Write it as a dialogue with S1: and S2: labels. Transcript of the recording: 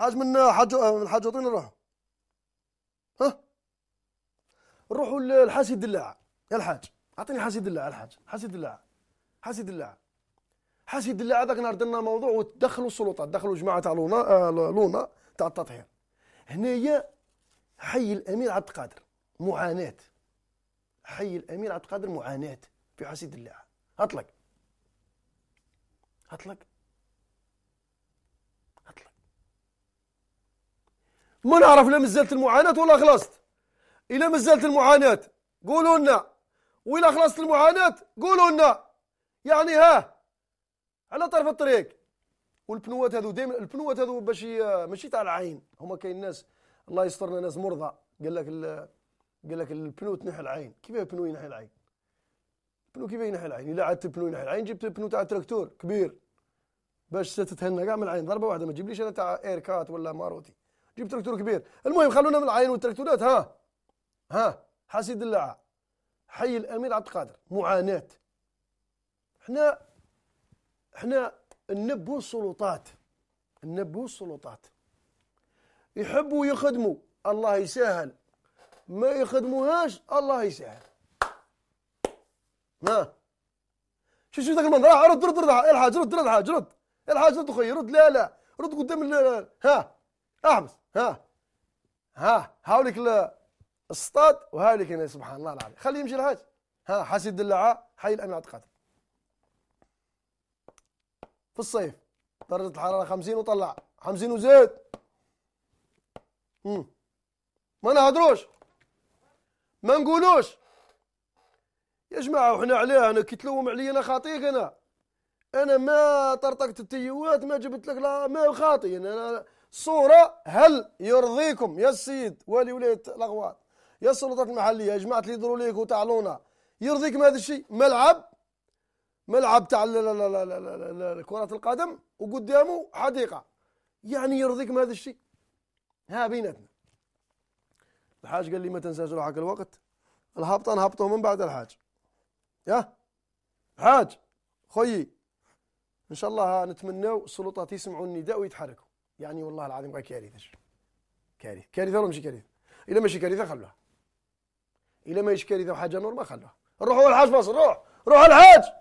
S1: حاج من حاج من حاج وطين نروح ها نروحوا للحاسي الدلاع يا الحاج اعطيني حاسي الدلاع الحاج حاسي الدلاع حاسي الدلاع حاسي الدلاع هذاك نهار درنا موضوع ودخلوا السلطات دخلوا جماعه تاع لونا آه لونا تاع التطهير هنايا حي الامير عبد القادر معاناه حي الامير عبد القادر معاناه في حاسي الدلاع اطلق اطلق ما نعرف لا مازالت المعاناة ولا خلصت إلا مازالت المعاناة قولوا لنا وإلا خلصت المعاناة قولوا لنا يعني ها على طرف الطريق والبنوات هذو دائما البنوات هذو باش ماشي تاع العين هما كاين ناس الله يسترنا ناس مرضى قال لك قال لك البنو تنحي العين كيف البنو ينحي العين البنو كيف ينحي العين الا عادت البنو ينحي العين جبت البنو تاع تراكتور كبير باش تتهنى كاع من العين ضربه واحده ما تجيبليش انا تاع ايركات ولا ماروتي جيب تركتور كبير المهم خلونا من العين والتركتورات ها ها حسيد الله حي الامير عبد القادر معاناه احنا احنا نبو السلطات نبو السلطات يحبوا يخدموا الله يسهل ما يخدموهاش الله يسهل ها شو شو ذاك المنظر رد رد رد الحاج رد رد الحاج رد الحاج رد اخويا رد لا لا رد قدام ها احبس ها ها هاوليك الصطاد وهاوليك هنا يعني سبحان الله العظيم خليه يمشي الحاج ها حسيد دلعه حي الامن عبد القادر في الصيف درجه الحراره 50 وطلع 50 وزاد ما نهضروش ما نقولوش يا جماعه وحنا علاه انا كي تلوم عليا خاطيك انا انا ما طرطقت التيوات ما جبت لك لا ما خاطي يعني انا, أنا صورة هل يرضيكم يا السيد والي ولاية الأغوار يا السلطات المحلية يا جماعة اللي ليك وتعلونا يرضيكم هذا الشيء ملعب ملعب تاع كرة القدم وقدامه حديقة يعني يرضيكم هذا الشيء ها بيناتنا الحاج قال لي ما تنساش روحك الوقت الهبطة نهبطوا من بعد الحاج يا حاج خويي ان شاء الله نتمناو السلطات يسمعوا النداء ويتحركوا يعني والله العظيم غير كارثه كارثه كارثه ولا ماشي كارثه الا ماشي كارثه خلوها الا ماشي كارثه وحاجه نورمال خلوها روحوا الحاج فاصل روح روح الحاج